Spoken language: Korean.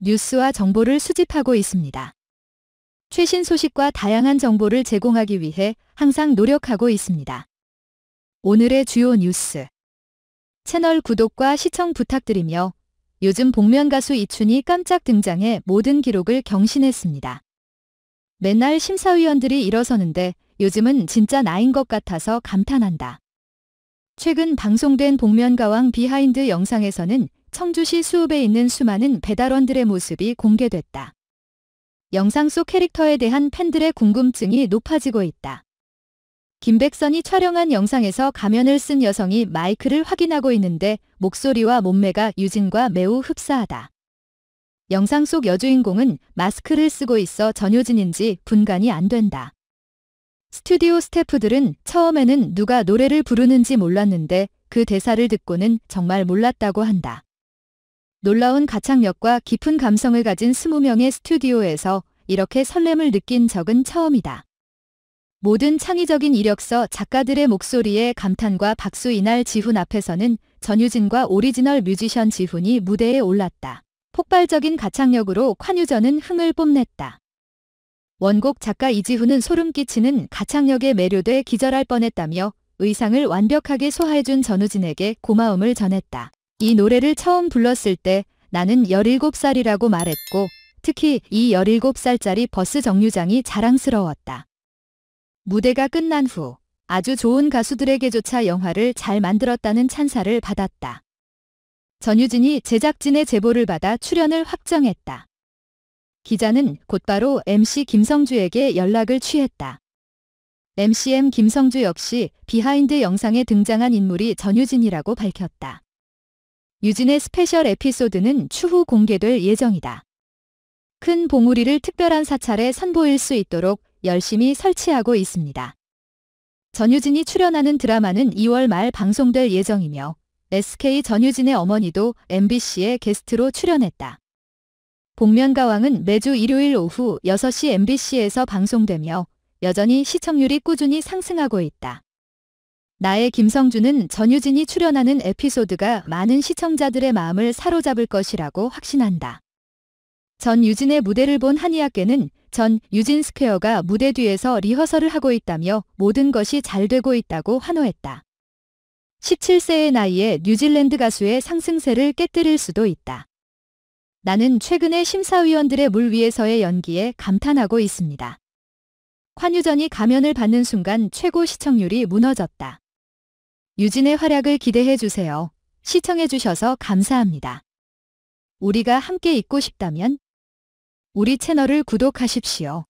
뉴스와 정보를 수집하고 있습니다. 최신 소식과 다양한 정보를 제공하기 위해 항상 노력하고 있습니다. 오늘의 주요 뉴스 채널 구독과 시청 부탁드리며 요즘 복면 가수 이춘이 깜짝 등장해 모든 기록을 경신했습니다. 맨날 심사위원들이 일어서는데 요즘은 진짜 나인 것 같아서 감탄한다. 최근 방송된 복면가왕 비하인드 영상에서는 청주시 수읍에 있는 수많은 배달원들의 모습이 공개됐다. 영상 속 캐릭터에 대한 팬들의 궁금증이 높아지고 있다. 김백선이 촬영한 영상에서 가면을 쓴 여성이 마이크를 확인하고 있는데 목소리와 몸매가 유진과 매우 흡사하다. 영상 속 여주인공은 마스크를 쓰고 있어 전효진인지 분간이 안 된다. 스튜디오 스태프들은 처음에는 누가 노래를 부르는지 몰랐는데 그 대사를 듣고는 정말 몰랐다고 한다. 놀라운 가창력과 깊은 감성을 가진 20명의 스튜디오에서 이렇게 설렘을 느낀 적은 처음이다. 모든 창의적인 이력서 작가들의 목소리에 감탄과 박수 이날 지훈 앞에서는 전유진과 오리지널 뮤지션 지훈이 무대에 올랐다. 폭발적인 가창력으로 관유전은 흥을 뽐냈다. 원곡 작가 이지훈은 소름 끼치는 가창력에 매료돼 기절할 뻔했다며 의상을 완벽하게 소화해준 전우진에게 고마움을 전했다. 이 노래를 처음 불렀을 때 나는 17살이라고 말했고 특히 이 17살짜리 버스 정류장이 자랑스러웠다. 무대가 끝난 후 아주 좋은 가수들에게조차 영화를 잘 만들었다는 찬사를 받았다. 전유진이 제작진의 제보를 받아 출연을 확정했다. 기자는 곧바로 MC 김성주에게 연락을 취했다. MCM 김성주 역시 비하인드 영상에 등장한 인물이 전유진이라고 밝혔다. 유진의 스페셜 에피소드는 추후 공개될 예정이다. 큰 봉우리를 특별한 사찰에 선보일 수 있도록 열심히 설치하고 있습니다. 전유진이 출연하는 드라마는 2월 말 방송될 예정이며 SK 전유진의 어머니도 MBC의 게스트로 출연했다. 복면가왕은 매주 일요일 오후 6시 MBC에서 방송되며 여전히 시청률이 꾸준히 상승하고 있다. 나의 김성준은 전유진이 출연하는 에피소드가 많은 시청자들의 마음을 사로잡을 것이라고 확신한다. 전유진의 무대를 본 한의학계는 전유진 스퀘어가 무대 뒤에서 리허설을 하고 있다며 모든 것이 잘 되고 있다고 환호했다. 17세의 나이에 뉴질랜드 가수의 상승세를 깨뜨릴 수도 있다. 나는 최근에 심사위원들의 물 위에서의 연기에 감탄하고 있습니다. 환유전이 가면을 받는 순간 최고 시청률이 무너졌다. 유진의 활약을 기대해 주세요. 시청해 주셔서 감사합니다. 우리가 함께 있고 싶다면 우리 채널을 구독하십시오.